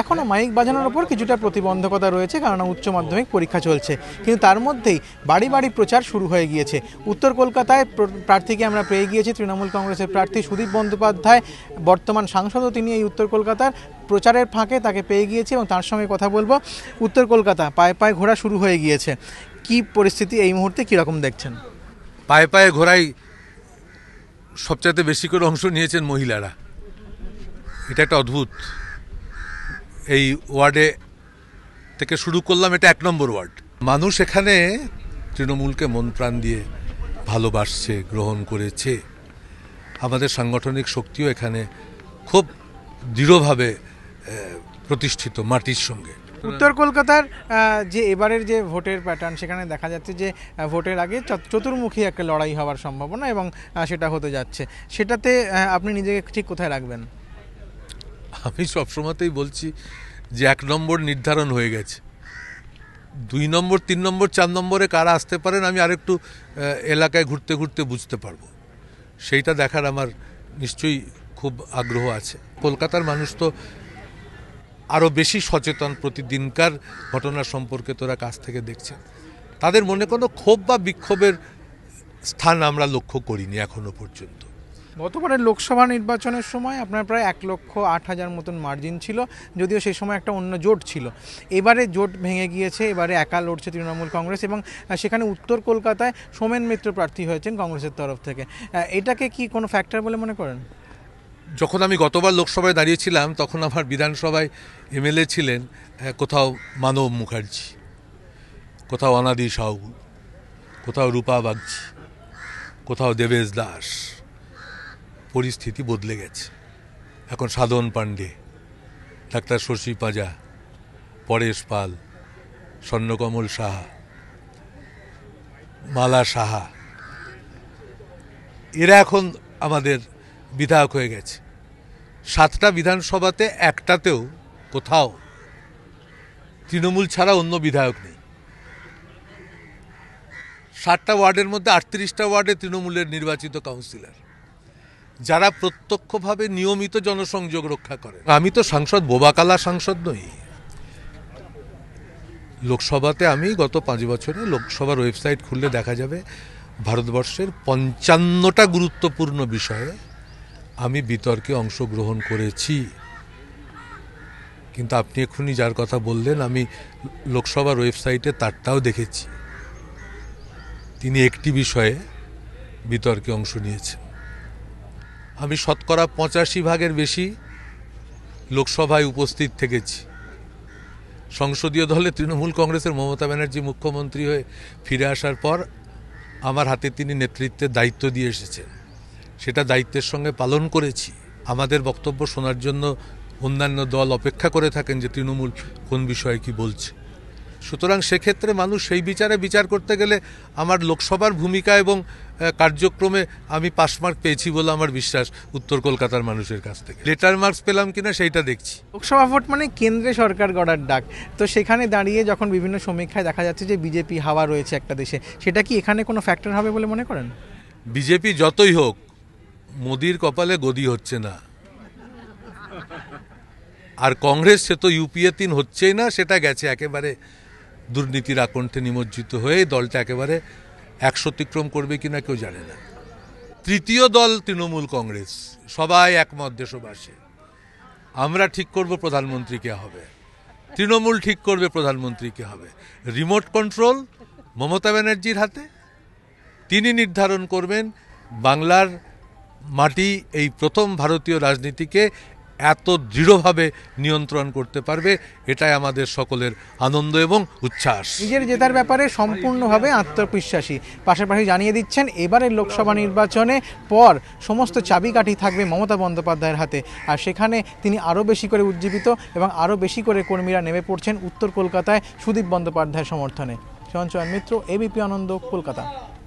এখনও মাইক বাজানোর ওপর কিছুটা প্রতিবন্ধকতা রয়েছে কারণ উচ্চ মাধ্যমিক পরীক্ষা চলছে কিন্তু তার মধ্যেই বাড়ি বাড়ি প্রচার শুরু হয়ে গিয়েছে উত্তর কলকাতায় প্রার্থীকে আমরা পেয়ে গিয়েছি তৃণমূল কংগ্রেসের প্রার্থী সুদীপ বন্দ্যোপাধ্যায় বর্তমান সাংসদও তিনি এই উত্তর কলকাতার প্রচারের ফাঁকে তাকে পেয়ে গিয়েছি এবং তার সঙ্গে কথা বলবো উত্তর কলকাতা পায়ে পায়ে ঘোরা শুরু হয়ে গিয়েছে কি পরিস্থিতি এই মুহূর্তে কীরকম দেখছেন পায়ে পায়ে ঘোরাই সবচাইতে বেশি করে অংশ নিয়েছেন মহিলারা এটা একটা অদ্ভুত এই ওয়ার্ডে থেকে শুরু করলাম এটা এক নম্বর ওয়ার্ড মানুষ এখানে তৃণমূলকে মন প্রাণ দিয়ে ভালোবাসছে গ্রহণ করেছে আমাদের সাংগঠনিক শক্তিও এখানে খুব দৃঢ়ভাবে প্রতিষ্ঠিত মাটির সঙ্গে উত্তর কলকাতার যে এবারের যে ভোটের প্যাটার্ন সেখানে দেখা যাচ্ছে যে ভোটের আগে চতুর্মুখী একটা লড়াই হওয়ার সম্ভাবনা এবং সেটা হতে যাচ্ছে সেটাতে আপনি নিজেকে ঠিক কোথায় রাখবেন আমি সবসময়তেই বলছি যে এক নম্বর নির্ধারণ হয়ে গেছে দুই নম্বর তিন নম্বর চার নম্বরে কারা আসতে পারেন আমি আরেকটু এলাকায় ঘুরতে ঘুরতে বুঝতে পারবো সেইটা দেখার আমার নিশ্চয়ই খুব আগ্রহ আছে কলকাতার মানুষ তো আরও বেশি সচেতন প্রতিদিনকার ঘটনা সম্পর্কে তোরা কাছ থেকে দেখছেন তাদের মনে কোনো ক্ষোভ বা বিক্ষোভের স্থান আমরা লক্ষ্য করিনি এখনো পর্যন্ত গতবারের লোকসভা নির্বাচনের সময় আপনার প্রায় এক লক্ষ আট হাজার মতন মার্জিন ছিল যদিও সেই সময় একটা অন্য জোট ছিল এবারে জোট ভেঙে গিয়েছে এবারে একা লড়ছে তৃণমূল কংগ্রেস এবং সেখানে উত্তর কলকাতায় সোমেন মিত্র প্রার্থী হয়েছেন কংগ্রেসের তরফ থেকে এটাকে কি কোনো ফ্যাক্টর বলে মনে করেন যখন আমি গতবার লোকসভায় দাঁড়িয়েছিলাম তখন আমার বিধানসভায় এমএলএ ছিলেন হ্যাঁ, কোথাও মানব মুখার্জি কোথাও অনাদি সাউ কোথাও রূপা বাগজি কোথাও দেবেশ দাস পরিস্থিতি বদলে গেছে এখন সাধন পাণ্ডে ডাক্তার শশী পাজা পরেশ পাল স্বর্ণকমল সাহা মালা সাহা এরা এখন আমাদের বিধায়ক হয়ে গেছে সাতটা বিধানসভাতে একটাতেও কোথাও তৃণমূল ছাড়া অন্য বিধায়ক নেই ষাটটা ওয়ার্ডের মধ্যে আটত্রিশটা ওয়ার্ডে তৃণমূলের নির্বাচিত কাউন্সিলর যারা প্রত্যক্ষভাবে নিয়মিত জনসংযোগ রক্ষা করে আমি তো সাংসদ বোবাকালা সাংসদ নই লোকসভাতে আমি গত পাঁচ বছরে লোকসভার ওয়েবসাইট খুললে দেখা যাবে ভারতবর্ষের পঞ্চান্নটা গুরুত্বপূর্ণ বিষয়ে আমি বিতর্কে অংশগ্রহণ করেছি কিন্তু আপনি এক্ষুনি যার কথা বললেন আমি লোকসভার ওয়েবসাইটে তারটাও দেখেছি তিনি একটি বিষয়ে বিতর্কে অংশ নিয়েছেন আমি শতকরা পঁচাশি ভাগের বেশি লোকসভায় উপস্থিত থেকেছি সংসদীয় দলে তৃণমূল কংগ্রেসের মমতা ব্যানার্জি মুখ্যমন্ত্রী হয়ে ফিরে আসার পর আমার হাতে তিনি নেতৃত্বের দায়িত্ব দিয়ে এসেছেন সেটা দায়িত্বের সঙ্গে পালন করেছি আমাদের বক্তব্য শোনার জন্য অন্যান্য দল অপেক্ষা করে থাকেন যে তৃণমূল কোন বিষয়ে কি বলছে সুতরাং সেক্ষেত্রে মানুষ সেই বিচারে বিচার করতে গেলে আমার লোকসভার ভূমিকা এবং কার্যক্রমে আমি পাসমার্ক পেয়েছি বলে আমার বিশ্বাস উত্তর কলকাতার মানুষের কাছ থেকে লেটার মার্কস পেলাম কিনা সেইটা দেখছি লোকসভা ভোট মানে কেন্দ্রে সরকার গড়ার ডাক তো সেখানে দাঁড়িয়ে যখন বিভিন্ন সমীক্ষায় দেখা যাচ্ছে যে বিজেপি হাওয়া রয়েছে একটা দেশে সেটা কি এখানে কোনো ফ্যাক্টর হবে বলে মনে করেন বিজেপি যতই হোক মোদির কপালে গদি হচ্ছে না আর কংগ্রেস সে তো ইউপিএ তিন হচ্ছেই না সেটা গেছে একেবারে দুর্নীতির আকণ্ঠে নিমজ্জিত হয়ে দলটা একেবারে একশো অতিক্রম করবে কিনা কেউ জানে না তৃতীয় দল তৃণমূল কংগ্রেস সবাই একমত দেশবাসী আমরা ঠিক করব প্রধানমন্ত্রী কে হবে তৃণমূল ঠিক করবে প্রধানমন্ত্রী কে হবে রিমোট কন্ট্রোল মমতা ব্যানার্জির হাতে তিনি নির্ধারণ করবেন বাংলার মাটি এই প্রথম ভারতীয় রাজনীতিকে এত দৃঢ়ভাবে নিয়ন্ত্রণ করতে পারবে এটাই আমাদের সকলের আনন্দ এবং উচ্ছ্বাস নিজের জেতার ব্যাপারে সম্পূর্ণভাবে আত্মবিশ্বাসী পাশাপাশি জানিয়ে দিচ্ছেন এবারের লোকসভা নির্বাচনে পর সমস্ত চাবিকাঠি থাকবে মমতা বন্দ্যোপাধ্যায়ের হাতে আর সেখানে তিনি আরও বেশি করে উজ্জীবিত এবং আরও বেশি করে কর্মীরা নেমে পড়ছেন উত্তর কলকাতায় সুদীপ বন্দ্যোপাধ্যায়ের সমর্থনে চঞ্চয়ন মিত্র এবিপি আনন্দ কলকাতা